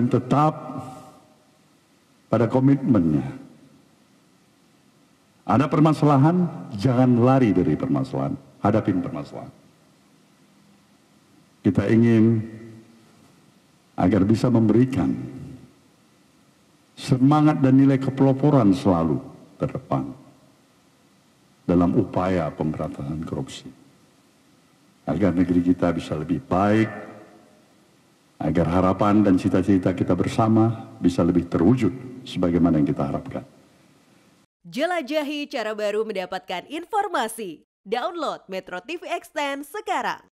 dan tetap pada komitmennya. Ada permasalahan, jangan lari dari permasalahan, hadapin permasalahan. Kita ingin agar bisa memberikan semangat dan nilai kepeloporan selalu terdepan dalam upaya pemberantasan korupsi. Agar negeri kita bisa lebih baik, agar harapan dan cita-cita kita bersama bisa lebih terwujud sebagaimana yang kita harapkan. Jelajahi cara baru mendapatkan informasi. Download Metro TV Extend sekarang.